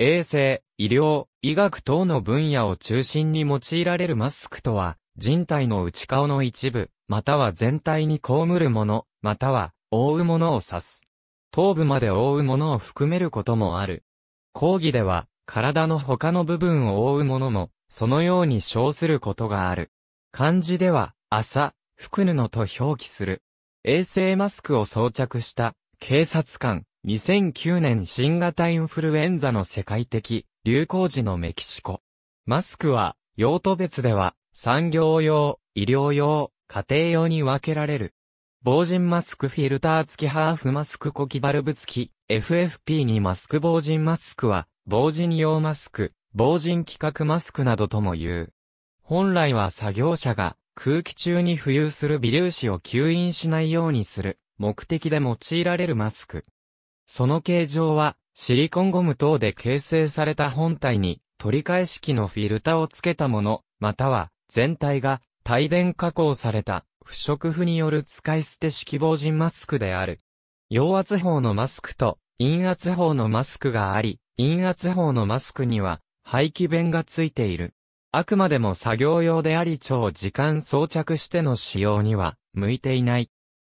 衛生、医療、医学等の分野を中心に用いられるマスクとは、人体の内顔の一部、または全体に被るもの、または覆うものを指す。頭部まで覆うものを含めることもある。講義では、体の他の部分を覆うものも、そのように称することがある。漢字では、朝、服布と表記する。衛生マスクを装着した、警察官、2009年新型インフルエンザの世界的流行時のメキシコ。マスクは用途別では産業用、医療用、家庭用に分けられる。防塵マスクフィルター付きハーフマスク呼気バルブ付き FFP2 マスク防塵マスクは防塵用マスク、防塵規格マスクなどとも言う。本来は作業者が空気中に浮遊する微粒子を吸引しないようにする目的で用いられるマスク。その形状は、シリコンゴム等で形成された本体に、取り替え式のフィルタをつけたもの、または、全体が、帯電加工された、不織布による使い捨て式防塵マスクである。陽圧法のマスクと、陰圧法のマスクがあり、陰圧法のマスクには、排気弁がついている。あくまでも作業用であり長時間装着しての使用には、向いていない。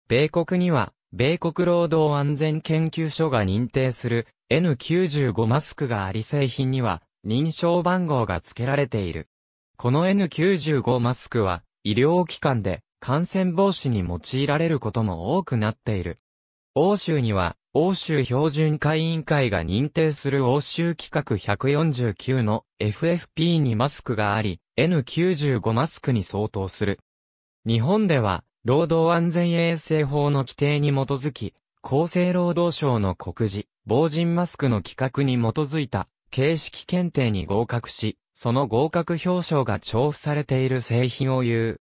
米国には、米国労働安全研究所が認定する N95 マスクがあり製品には認証番号が付けられている。この N95 マスクは医療機関で感染防止に用いられることも多くなっている。欧州には欧州標準会委員会が認定する欧州規格149の FFP にマスクがあり、N95 マスクに相当する。日本では労働安全衛生法の規定に基づき、厚生労働省の告示、防塵マスクの規格に基づいた形式検定に合格し、その合格表彰が調布されている製品を言う。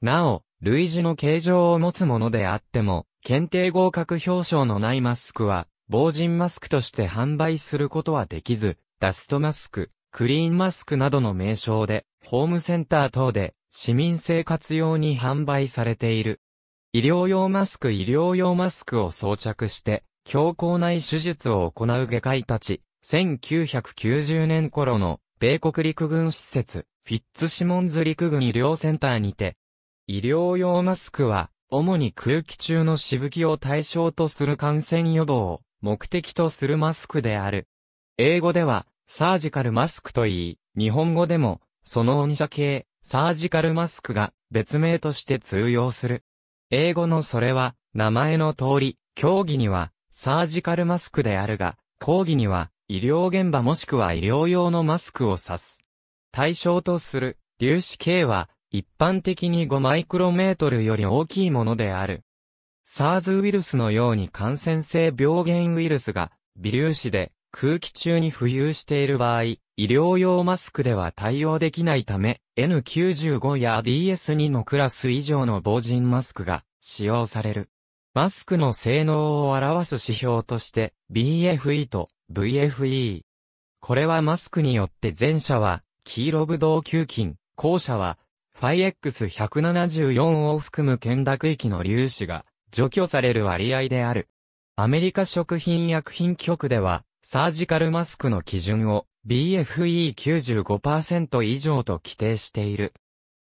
なお、類似の形状を持つものであっても、検定合格表彰のないマスクは、防塵マスクとして販売することはできず、ダストマスク、クリーンマスクなどの名称で、ホームセンター等で市民生活用に販売されている。医療用マスク医療用マスクを装着して、強硬内手術を行う外科医たち、1990年頃の米国陸軍施設、フィッツシモンズ陸軍医療センターにて、医療用マスクは、主に空気中のしぶきを対象とする感染予防を目的とするマスクである。英語では、サージカルマスクといい、日本語でも、その音ゃ系、サージカルマスクが別名として通用する。英語のそれは、名前の通り、競技には、サージカルマスクであるが、講義には、医療現場もしくは医療用のマスクを指す。対象とする、粒子径は、一般的に5マイクロメートルより大きいものである。SARS ウイルスのように感染性病原ウイルスが、微粒子で空気中に浮遊している場合、医療用マスクでは対応できないため、N95 や DS2 のクラス以上の防塵マスクが使用される。マスクの性能を表す指標として、BFE と VFE。これはマスクによって前者は、黄色ブドウ球菌、後者は、ファイ X174 を含む懸濁域の粒子が除去される割合である。アメリカ食品薬品局では、サージカルマスクの基準を BFE95% 以上と規定している。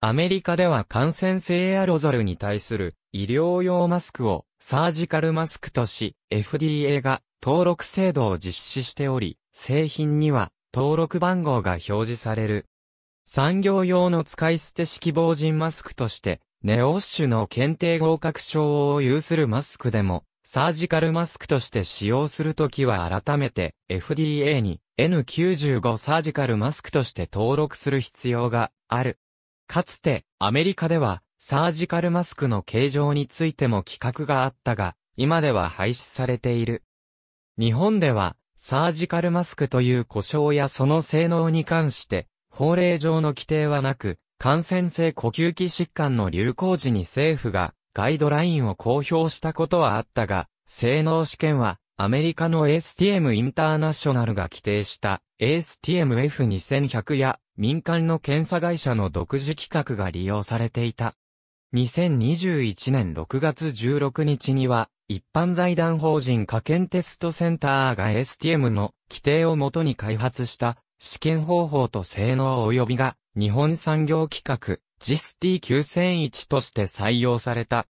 アメリカでは感染性アロゾルに対する医療用マスクをサージカルマスクとし FDA が登録制度を実施しており、製品には登録番号が表示される。産業用の使い捨て式防塵マスクとして、ネオッシュの検定合格証を有するマスクでもサージカルマスクとして使用するときは改めて FDA に N95 サージカルマスクとして登録する必要がある。かつてアメリカではサージカルマスクの形状についても規格があったが、今では廃止されている。日本ではサージカルマスクという故障やその性能に関して法令上の規定はなく、感染性呼吸器疾患の流行時に政府がガイドラインを公表したことはあったが、性能試験はアメリカの ASTM インターナショナルが規定した ASTM F2100 や民間の検査会社の独自規格が利用されていた。2021年6月16日には、一般財団法人科研テストセンターが STM の規定をもとに開発した試験方法と性能及びが日本産業規格 g ス s t 9 0 0 1として採用された。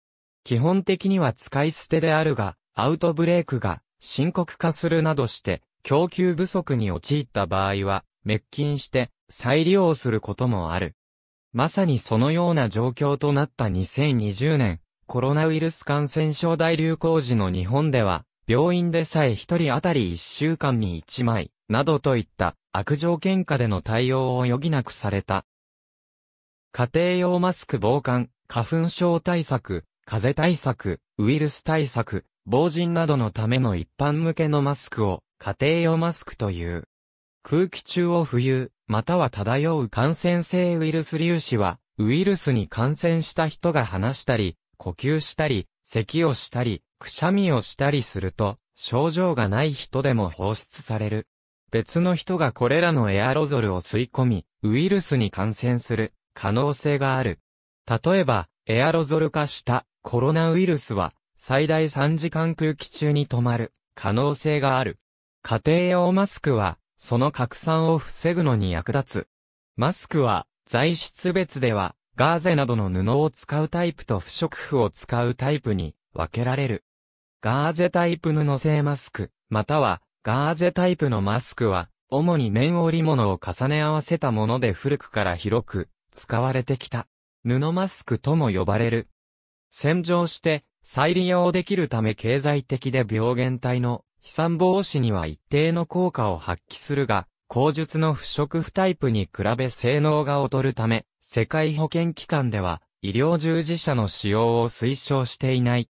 基本的には使い捨てであるが、アウトブレークが深刻化するなどして、供給不足に陥った場合は、滅菌して再利用することもある。まさにそのような状況となった2020年、コロナウイルス感染症大流行時の日本では、病院でさえ一人当たり一週間に一枚、などといった悪条件下での対応を余儀なくされた。家庭用マスク防寒、花粉症対策、風邪対策、ウイルス対策、防塵などのための一般向けのマスクを家庭用マスクという。空気中を浮遊、または漂う感染性ウイルス粒子は、ウイルスに感染した人が話したり、呼吸したり、咳をしたり、くしゃみをしたりすると、症状がない人でも放出される。別の人がこれらのエアロゾルを吸い込み、ウイルスに感染する可能性がある。例えば、エアロゾル化したコロナウイルスは最大3時間空気中に止まる可能性がある。家庭用マスクはその拡散を防ぐのに役立つ。マスクは材質別ではガーゼなどの布を使うタイプと不織布を使うタイプに分けられる。ガーゼタイプ布製マスク、またはガーゼタイプのマスクは主に綿織物を重ね合わせたもので古くから広く使われてきた。布マスクとも呼ばれる。洗浄して再利用できるため経済的で病原体の飛散防止には一定の効果を発揮するが、口述の不織布タイプに比べ性能が劣るため、世界保健機関では医療従事者の使用を推奨していない。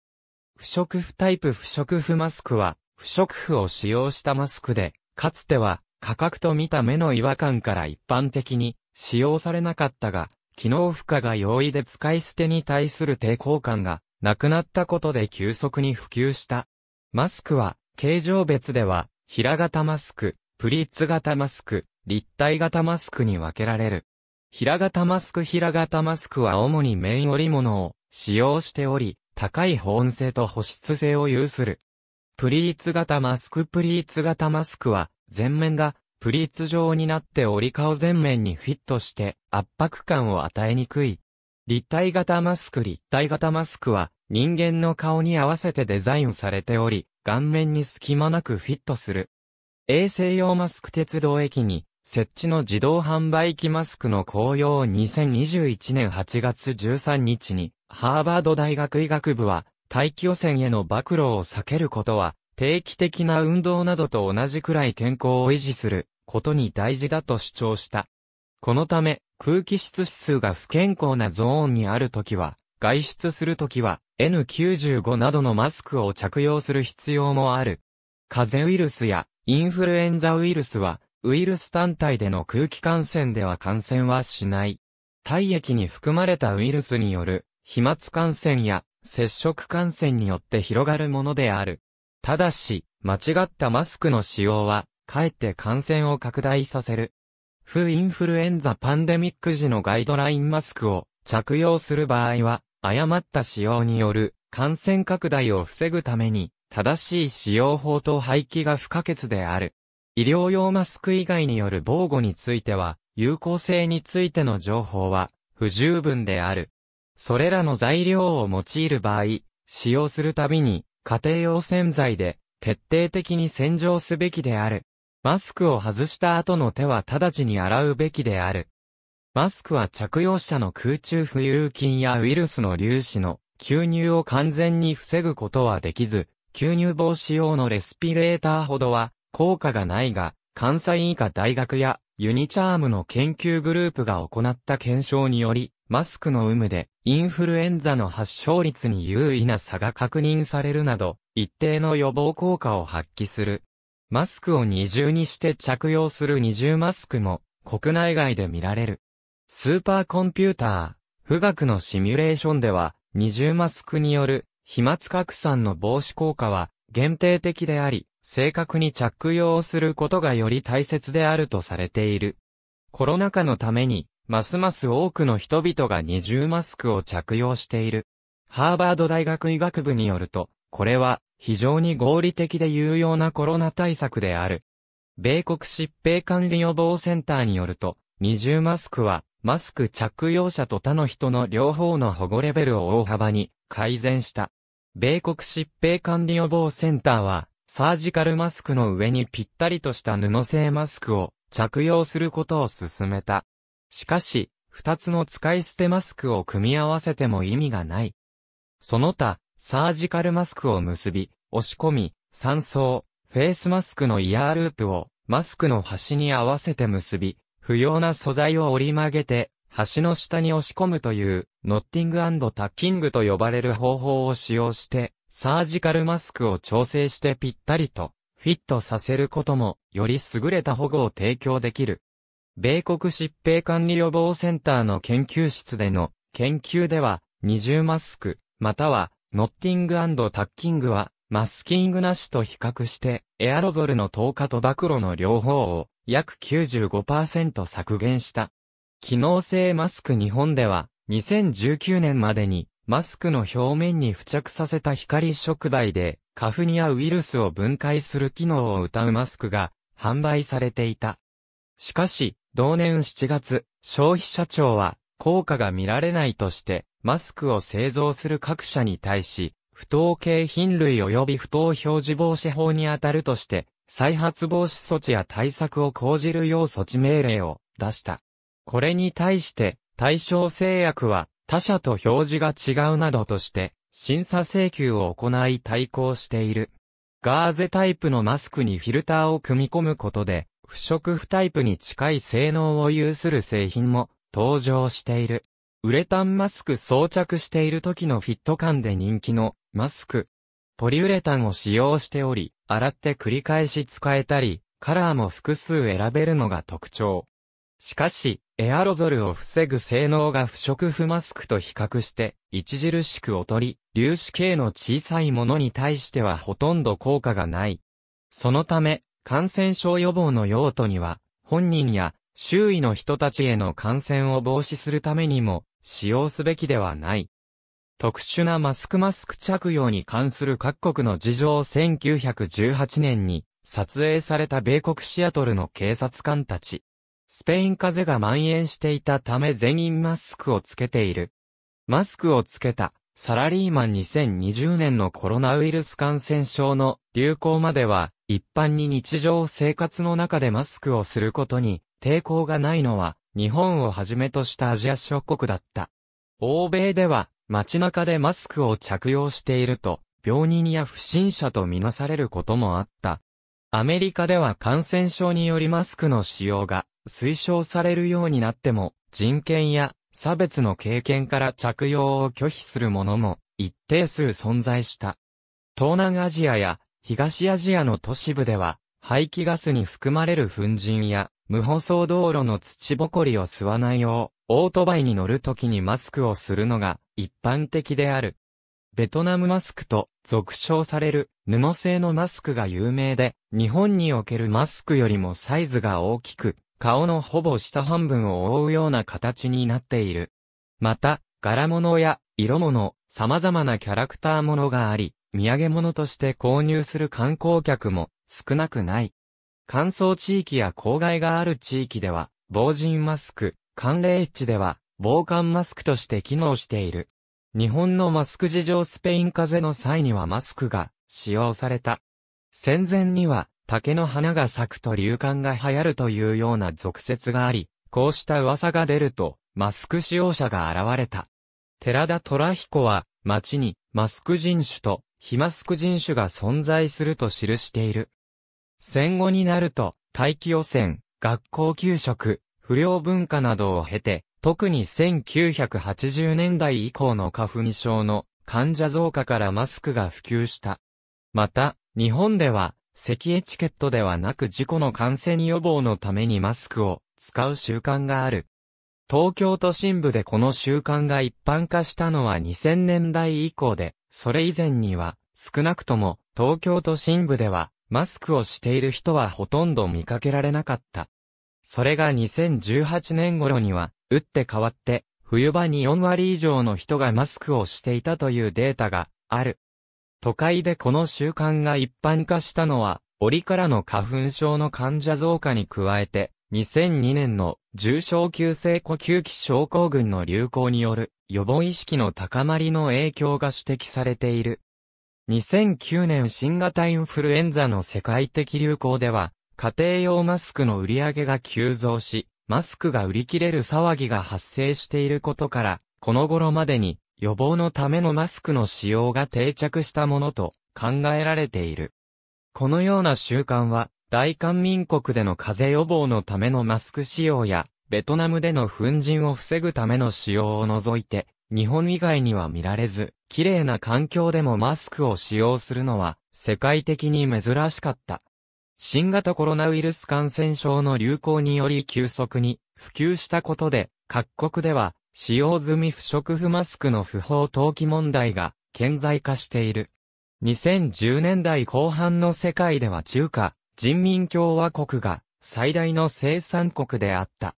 不織布タイプ不織布マスクは、不織布を使用したマスクで、かつては価格と見た目の違和感から一般的に使用されなかったが、機能負荷が容易で使い捨てに対する抵抗感がなくなったことで急速に普及した。マスクは、形状別では、平型マスク、プリッツ型マスク、立体型マスクに分けられる。平型マスク平型マスクは主に綿織物を使用しており、高い保温性と保湿性を有する。プリーツ型マスクプリーツ型マスクは前面がプリーツ状になって折り顔前面にフィットして圧迫感を与えにくい。立体型マスク立体型マスクは人間の顔に合わせてデザインされており、顔面に隙間なくフィットする。衛生用マスク鉄道駅に設置の自動販売機マスクの紅葉を2021年8月13日にハーバード大学医学部は大気汚染への暴露を避けることは定期的な運動などと同じくらい健康を維持することに大事だと主張した。このため、空気質指数が不健康なゾーンにあるときは、外出するときは N95 などのマスクを着用する必要もある。風邪ウイルスやインフルエンザウイルスは、ウイルス単体での空気感染では感染はしない。体液に含まれたウイルスによる飛沫感染や接触感染によって広がるものである。ただし、間違ったマスクの使用は、かえって感染を拡大させる。不インフルエンザパンデミック時のガイドラインマスクを着用する場合は、誤った使用による感染拡大を防ぐために、正しい使用法と廃棄が不可欠である。医療用マスク以外による防護については、有効性についての情報は不十分である。それらの材料を用いる場合、使用するたびに家庭用洗剤で、徹底的に洗浄すべきである。マスクを外した後の手は直ちに洗うべきである。マスクは着用者の空中浮遊菌やウイルスの粒子の吸入を完全に防ぐことはできず、吸入防止用のレスピレーターほどは効果がないが、関西医科大学やユニチャームの研究グループが行った検証により、マスクの有無でインフルエンザの発症率に優位な差が確認されるなど、一定の予防効果を発揮する。マスクを二重にして着用する二重マスクも国内外で見られる。スーパーコンピューター、富岳のシミュレーションでは、二重マスクによる飛沫拡散の防止効果は限定的であり、正確に着用することがより大切であるとされている。コロナ禍のためにますます多くの人々が二重マスクを着用している。ハーバード大学医学部によると、これは非常に合理的で有用なコロナ対策である。米国疾病管理予防センターによると、二重マスクは、マスク着用者と他の人の両方の保護レベルを大幅に改善した。米国疾病管理予防センターは、サージカルマスクの上にぴったりとした布製マスクを着用することを勧めた。しかし、二つの使い捨てマスクを組み合わせても意味がない。その他、サージカルマスクを結び、押し込み、三層、フェイスマスクのイヤーループを、マスクの端に合わせて結び、不要な素材を折り曲げて、端の下に押し込むという、ノッティングタッキングと呼ばれる方法を使用して、サージカルマスクを調整してぴったりと、フィットさせることも、より優れた保護を提供できる。米国疾病管理予防センターの研究室での研究では、二重マスク、または、ノッティングタッキングは、マスキングなしと比較して、エアロゾルの透過と暴露の両方を約95%削減した。機能性マスク日本では、2019年までに、マスクの表面に付着させた光触媒で、花粉やウイルスを分解する機能を謳うマスクが販売されていた。しかし、同年7月、消費者庁は、効果が見られないとして、マスクを製造する各社に対し、不当景品類及び不当表示防止法に当たるとして、再発防止措置や対策を講じるよう措置命令を出した。これに対して、対象制約は、他社と表示が違うなどとして、審査請求を行い対抗している。ガーゼタイプのマスクにフィルターを組み込むことで、不織布タイプに近い性能を有する製品も登場している。ウレタンマスク装着している時のフィット感で人気のマスク。ポリウレタンを使用しており、洗って繰り返し使えたり、カラーも複数選べるのが特徴。しかし、エアロゾルを防ぐ性能が不織布マスクと比較して、著しく劣り、粒子系の小さいものに対してはほとんど効果がない。そのため、感染症予防の用途には、本人や周囲の人たちへの感染を防止するためにも、使用すべきではない。特殊なマスクマスク着用に関する各国の事情を1918年に撮影された米国シアトルの警察官たち。スペイン風邪が蔓延していたため全員マスクをつけている。マスクをつけたサラリーマン2020年のコロナウイルス感染症の流行までは一般に日常生活の中でマスクをすることに抵抗がないのは日本をはじめとしたアジア諸国だった。欧米では街中でマスクを着用していると病人や不審者とみなされることもあった。アメリカでは感染症によりマスクの使用が推奨されるようになっても人権や差別の経験から着用を拒否する者も一定数存在した。東南アジアや東アジアの都市部では、排気ガスに含まれる粉塵や、無舗装道路の土ぼこりを吸わないよう、オートバイに乗るときにマスクをするのが一般的である。ベトナムマスクと俗称される布製のマスクが有名で、日本におけるマスクよりもサイズが大きく、顔のほぼ下半分を覆うような形になっている。また、柄物や色物、様々なキャラクターものがあり、土産物として購入する観光客も少なくない。乾燥地域や郊外がある地域では、防塵マスク、寒冷地では、防寒マスクとして機能している。日本のマスク事情スペイン風邪の際にはマスクが使用された。戦前には竹の花が咲くと流感が流行るというような俗説があり、こうした噂が出るとマスク使用者が現れた。寺田虎彦は街にマスク人種とヒマスク人種が存在すると記している。戦後になると、大気汚染、学校給食、不良文化などを経て、特に1980年代以降の花粉症の患者増加からマスクが普及した。また、日本では、咳エチケットではなく事故の感染予防のためにマスクを使う習慣がある。東京都心部でこの習慣が一般化したのは2000年代以降で、それ以前には、少なくとも東京都心部では、マスクをしている人はほとんど見かけられなかった。それが2018年頃には、打って変わって、冬場に4割以上の人がマスクをしていたというデータがある。都会でこの習慣が一般化したのは、折からの花粉症の患者増加に加えて、2002年の重症急性呼吸器症候群の流行による予防意識の高まりの影響が指摘されている。2009年新型インフルエンザの世界的流行では、家庭用マスクの売り上げが急増し、マスクが売り切れる騒ぎが発生していることから、この頃までに予防のためのマスクの使用が定着したものと考えられている。このような習慣は大韓民国での風邪予防のためのマスク使用や、ベトナムでの粉塵を防ぐための使用を除いて、日本以外には見られず、綺麗な環境でもマスクを使用するのは、世界的に珍しかった。新型コロナウイルス感染症の流行により急速に普及したことで、各国では、使用済み不織布マスクの不法投棄問題が顕在化している。2010年代後半の世界では中華、人民共和国が最大の生産国であった。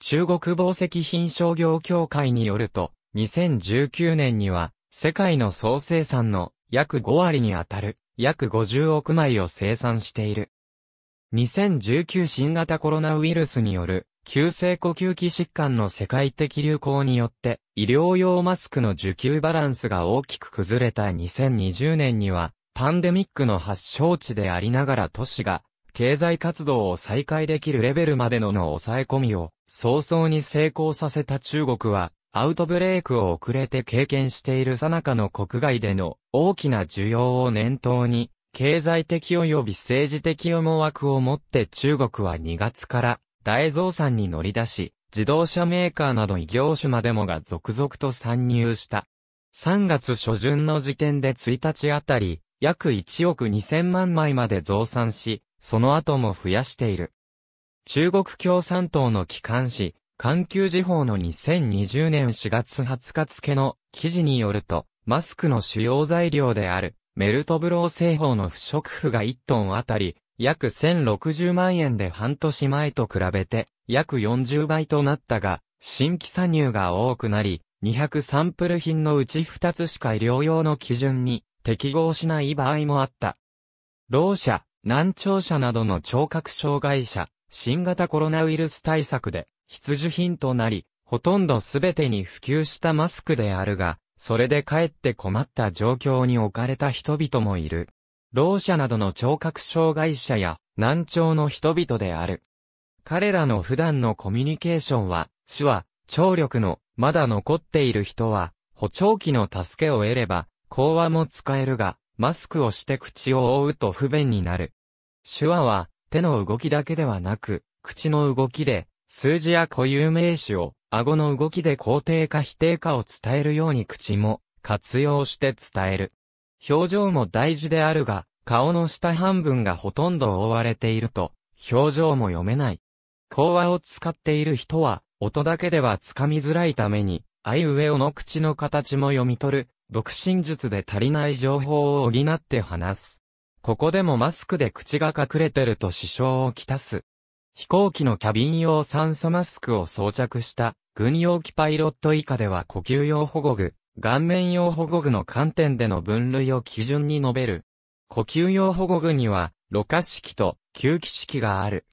中国宝石品商業協会によると、2019年には世界の総生産の約5割にあたる約50億枚を生産している。2019新型コロナウイルスによる急性呼吸器疾患の世界的流行によって医療用マスクの需給バランスが大きく崩れた2020年にはパンデミックの発祥地でありながら都市が、経済活動を再開できるレベルまでのの抑え込みを早々に成功させた中国は、アウトブレイクを遅れて経験している最中の国外での大きな需要を念頭に、経済的及び政治的思惑をもって中国は2月から大増産に乗り出し、自動車メーカーなど異業種までもが続々と参入した。3月初旬の時点で1日あたり、約1億2000万枚まで増産し、その後も増やしている。中国共産党の機関紙、環球時報の2020年4月20日付の記事によると、マスクの主要材料であるメルトブロー製法の不織布が1トンあたり約1060万円で半年前と比べて約40倍となったが、新規参入が多くなり、2 0ンプル品のうち2つしか医療用の基準に適合しない場合もあった。老者、難聴者などの聴覚障害者、新型コロナウイルス対策で必需品となり、ほとんどすべてに普及したマスクであるが、それでかえって困った状況に置かれた人々もいる。老者などの聴覚障害者や難聴の人々である。彼らの普段のコミュニケーションは、手話、聴力のまだ残っている人は、補聴器の助けを得れば、口話も使えるが、マスクをして口を覆うと不便になる。手話は、手の動きだけではなく、口の動きで、数字や固有名詞を、顎の動きで肯定か否定かを伝えるように口も、活用して伝える。表情も大事であるが、顔の下半分がほとんど覆われていると、表情も読めない。口話を使っている人は、音だけではつかみづらいために、あいうえおの口の形も読み取る独身術で足りない情報を補って話す。ここでもマスクで口が隠れてると支障をきたす。飛行機のキャビン用酸素マスクを装着した軍用機パイロット以下では呼吸用保護具、顔面用保護具の観点での分類を基準に述べる。呼吸用保護具には、ろ過式と吸気式がある。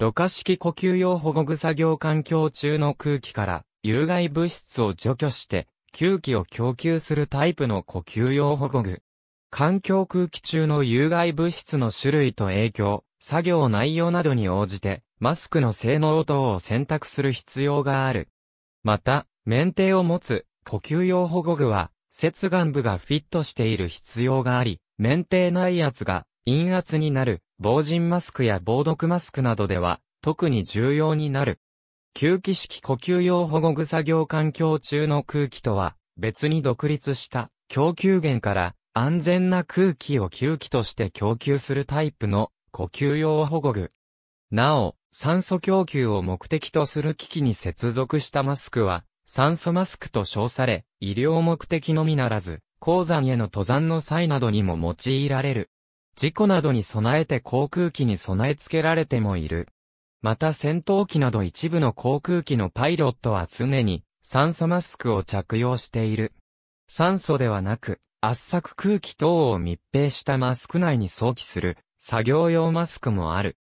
ろ過式呼吸用保護具作業環境中の空気から有害物質を除去して吸気を供給するタイプの呼吸用保護具。環境空気中の有害物質の種類と影響、作業内容などに応じて、マスクの性能等を選択する必要がある。また、免停を持つ呼吸用保護具は、接眼部がフィットしている必要があり、免停内圧が陰圧になる、防塵マスクや防毒マスクなどでは、特に重要になる。吸気式呼吸用保護具作業環境中の空気とは、別に独立した供給源から安全な空気を吸気として供給するタイプの呼吸用保護具。なお、酸素供給を目的とする機器に接続したマスクは、酸素マスクと称され、医療目的のみならず、鉱山への登山の際などにも用いられる。事故などに備えて航空機に備え付けられてもいる。また戦闘機など一部の航空機のパイロットは常に酸素マスクを着用している。酸素ではなく、圧搾空気等を密閉したマスク内に送起する作業用マスクもある。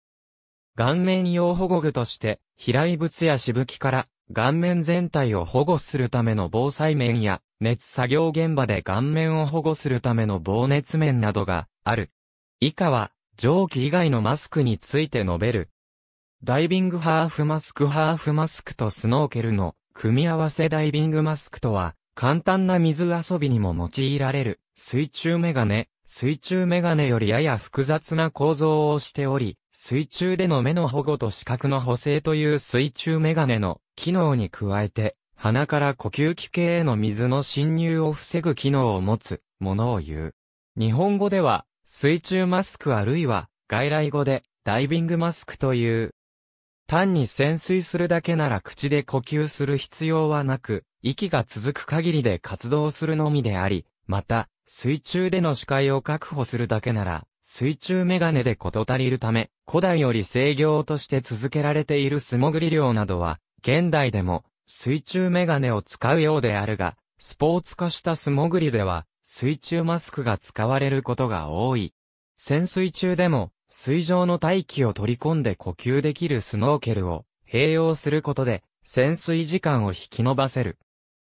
顔面用保護具として、飛来物やしぶきから顔面全体を保護するための防災面や、熱作業現場で顔面を保護するための防熱面などがある。以下は、蒸気以外のマスクについて述べる。ダイビングハーフマスクハーフマスクとスノーケルの組み合わせダイビングマスクとは簡単な水遊びにも用いられる水中メガネ、水中メガネよりやや複雑な構造をしており、水中での目の保護と視覚の補正という水中メガネの機能に加えて、鼻から呼吸器系への水の侵入を防ぐ機能を持つものを言う。日本語では水中マスクあるいは外来語でダイビングマスクという。単に潜水するだけなら口で呼吸する必要はなく、息が続く限りで活動するのみであり、また、水中での視界を確保するだけなら、水中メガネでこと足りるため、古代より制御として続けられている素潜り漁などは、現代でも、水中メガネを使うようであるが、スポーツ化した素潜りでは、水中マスクが使われることが多い。潜水中でも、水上の大気を取り込んで呼吸できるスノーケルを併用することで潜水時間を引き伸ばせる。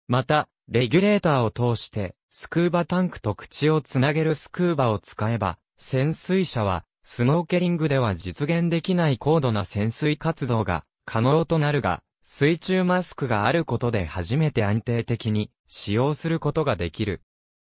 また、レギュレーターを通してスクーバタンクと口をつなげるスクーバを使えば潜水者はスノーケリングでは実現できない高度な潜水活動が可能となるが、水中マスクがあることで初めて安定的に使用することができる。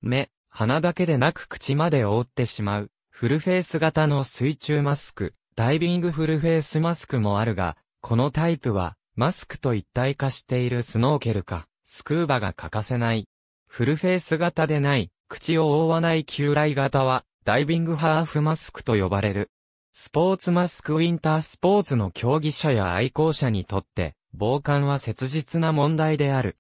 目、鼻だけでなく口まで覆ってしまうフルフェイス型の水中マスク、ダイビングフルフェイスマスクもあるが、このタイプは、マスクと一体化しているスノーケルか、スクーバが欠かせない。フルフェイス型でない、口を覆わない旧来型は、ダイビングハーフマスクと呼ばれる。スポーツマスクウィンタースポーツの競技者や愛好者にとって、防寒は切実な問題である。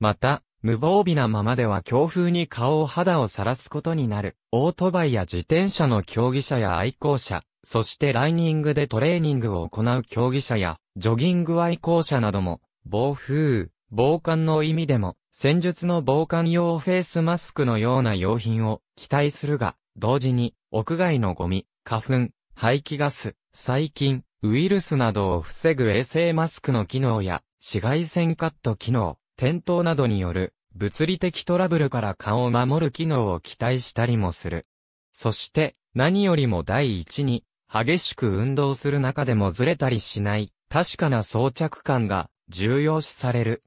また、無防備なままでは強風に顔を肌をさらすことになる。オートバイや自転車の競技者や愛好者、そしてライニングでトレーニングを行う競技者や、ジョギング愛好者なども、暴風、防寒の意味でも、戦術の防寒用フェイスマスクのような用品を期待するが、同時に、屋外のゴミ、花粉、排気ガス、細菌、ウイルスなどを防ぐ衛生マスクの機能や、紫外線カット機能、転倒などによる物理的トラブルから顔を守る機能を期待したりもする。そして何よりも第一に激しく運動する中でもずれたりしない確かな装着感が重要視される。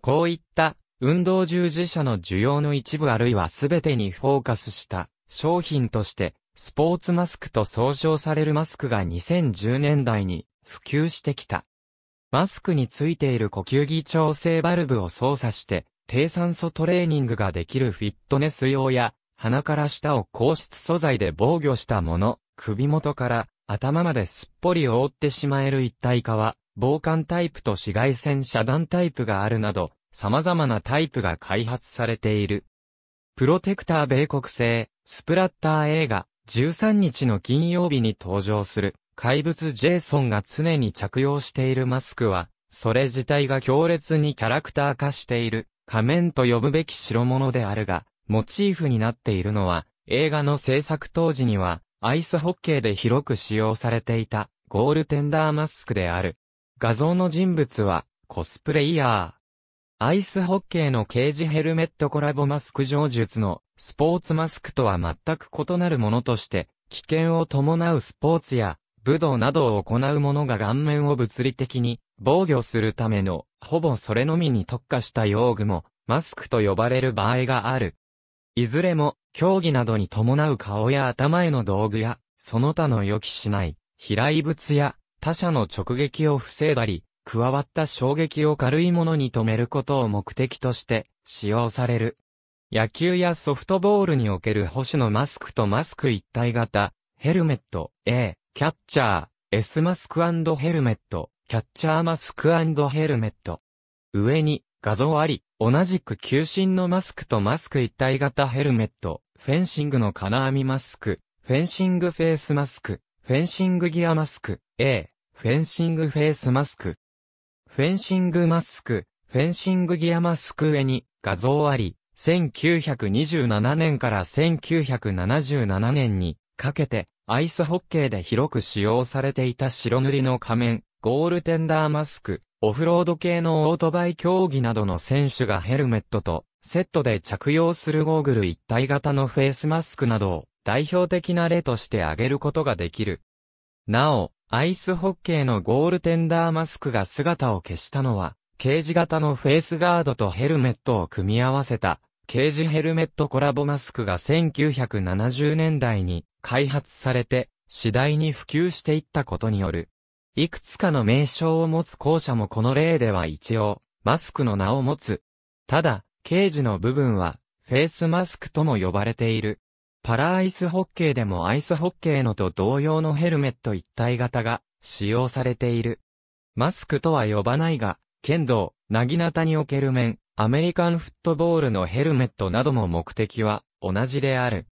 こういった運動従事者の需要の一部あるいは全てにフォーカスした商品としてスポーツマスクと総称されるマスクが2010年代に普及してきた。マスクについている呼吸器調整バルブを操作して、低酸素トレーニングができるフィットネス用や、鼻から下を硬質素材で防御したもの、首元から頭まですっぽり覆ってしまえる一体化は、防寒タイプと紫外線遮断タイプがあるなど、様々なタイプが開発されている。プロテクター米国製、スプラッター映画、13日の金曜日に登場する。怪物ジェイソンが常に着用しているマスクは、それ自体が強烈にキャラクター化している、仮面と呼ぶべき代物であるが、モチーフになっているのは、映画の制作当時には、アイスホッケーで広く使用されていた、ゴールテンダーマスクである。画像の人物は、コスプレイヤー。アイスホッケーのケージヘルメットコラボマスク上術の、スポーツマスクとは全く異なるものとして、危険を伴うスポーツや、武道などを行う者が顔面を物理的に防御するための、ほぼそれのみに特化した用具も、マスクと呼ばれる場合がある。いずれも、競技などに伴う顔や頭への道具や、その他の予期しない、飛来物や、他者の直撃を防いだり、加わった衝撃を軽いものに止めることを目的として使用される。野球やソフトボールにおける保守のマスクとマスク一体型、ヘルメット、A、キャッチャー、S マスクヘルメット、キャッチャーマスクヘルメット。上に画像あり、同じく球身のマスクとマスク一体型ヘルメット、フェンシングの金網マスク、フェンシングフェイスマスク、フェンシングギアマスク、A、フェンシングフェイスマスク。フェンシングマスク、フェンシングギアマスク上に画像あり、1927年から1977年にかけてアイスホッケーで広く使用されていた白塗りの仮面、ゴールテンダーマスク、オフロード系のオートバイ競技などの選手がヘルメットとセットで着用するゴーグル一体型のフェイスマスクなどを代表的な例として挙げることができる。なお、アイスホッケーのゴールテンダーマスクが姿を消したのは、ケージ型のフェイスガードとヘルメットを組み合わせた、ケージヘルメットコラボマスクが1970年代に開発されて、次第に普及していったことによる。いくつかの名称を持つ校舎もこの例では一応、マスクの名を持つ。ただ、ケージの部分は、フェイスマスクとも呼ばれている。パラアイスホッケーでもアイスホッケーのと同様のヘルメット一体型が使用されている。マスクとは呼ばないが、剣道、なぎなたにおける面、アメリカンフットボールのヘルメットなども目的は同じである。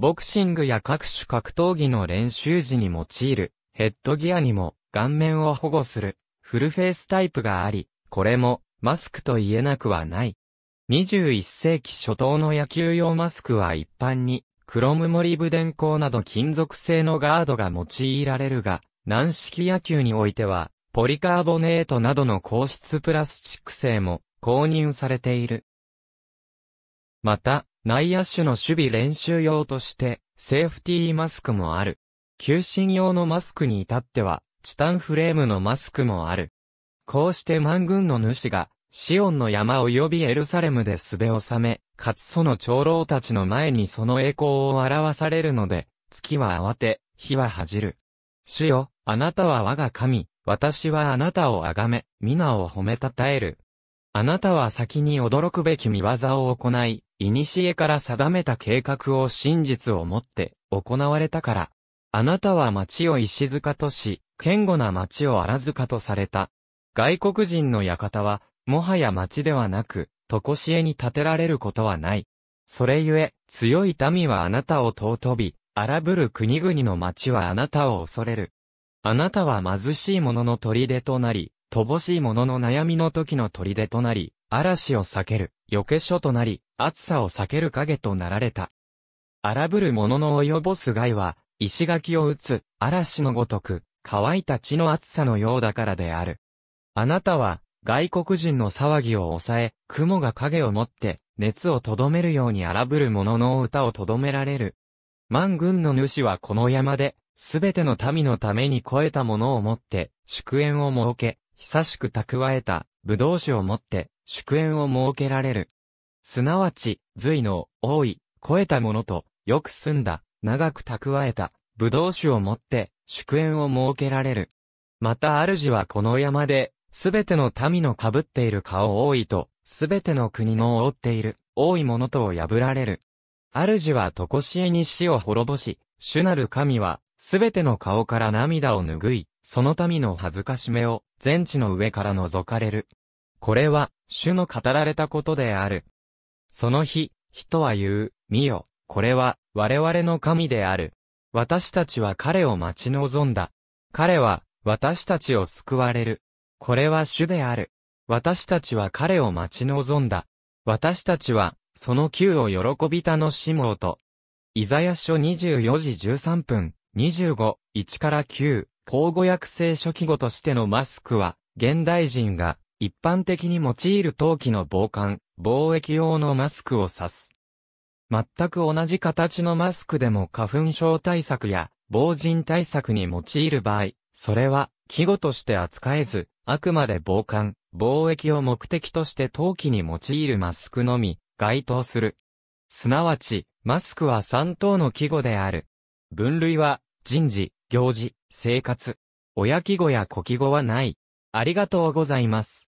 ボクシングや各種格闘技の練習時に用いるヘッドギアにも顔面を保護するフルフェイスタイプがあり、これもマスクと言えなくはない。21世紀初頭の野球用マスクは一般にクロムモリブデン鋼など金属製のガードが用いられるが、軟式野球においてはポリカーボネートなどの硬質プラスチック製も購入されている。また、内野手の守備練習用として、セーフティーマスクもある。球審用のマスクに至っては、チタンフレームのマスクもある。こうして万軍の主が、シオンの山及びエルサレムで術を収め、かつその長老たちの前にその栄光を表されるので、月は慌て、火は恥じる。主よ、あなたは我が神、私はあなたを崇め、皆を褒めたたえる。あなたは先に驚くべき見業を行い、古から定めた計画を真実をもって行われたから、あなたは町を石塚とし、堅固な町を荒塚とされた。外国人の館は、もはや町ではなく、こしえに建てられることはない。それゆえ、強い民はあなたを尊び、荒ぶる国々の町はあなたを恐れる。あなたは貧しい者の砦となり、乏しい者の悩みの時の砦となり、嵐を避ける、避け所となり、暑さを避ける影となられた。荒ぶる者の及ぼす害は、石垣を打つ、嵐のごとく、乾いた地の暑さのようだからである。あなたは、外国人の騒ぎを抑え、雲が影を持って、熱をとどめるように荒ぶる者の歌をとどめられる。万軍の主はこの山で、すべての民のために超えたものをもって、祝宴を設け、久しく蓄えた、葡萄酒をもって、祝宴を設けられる。すなわち、隋の、多い、超えたものと、よく澄んだ、長く蓄えた、葡萄酒をもって、祝宴を設けられる。また主はこの山で、すべての民の被っている顔多いと、すべての国の覆っている、多いものとを破られる。主はとこしえに死を滅ぼし、主なる神は、すべての顔から涙を拭い、その民の恥ずかしめを、全地の上から除かれる。これは、主の語られたことである。その日、人は言う、見よ、これは、我々の神である。私たちは彼を待ち望んだ。彼は、私たちを救われる。これは主である。私たちは彼を待ち望んだ。私たちは、その旧を喜び楽しもうと。イザヤ書24時13分、25、1から9、口語訳聖書記語としてのマスクは、現代人が一般的に用いる陶器の防寒、貿易用のマスクを指す。全く同じ形のマスクでも花粉症対策や防塵対策に用いる場合、それは季語として扱えず、あくまで防寒、貿易を目的として陶器に用いるマスクのみ、該当する。すなわち、マスクは3等の季語である。分類は、人事、行事、生活。おやき語や小記語はない。ありがとうございます。